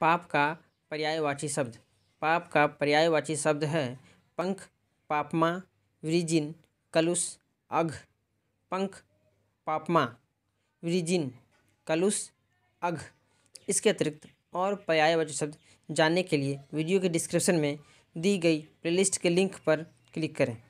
पाप का पर्यायवाची शब्द पाप का पर्यायवाची शब्द है पंख पापमा वृजिन कलुष अघ पंख पापमा वृजिन कलुष अघ इसके अतिरिक्त और पर्यायवाची शब्द जानने के लिए वीडियो के डिस्क्रिप्शन में दी गई प्लेलिस्ट के लिंक पर क्लिक करें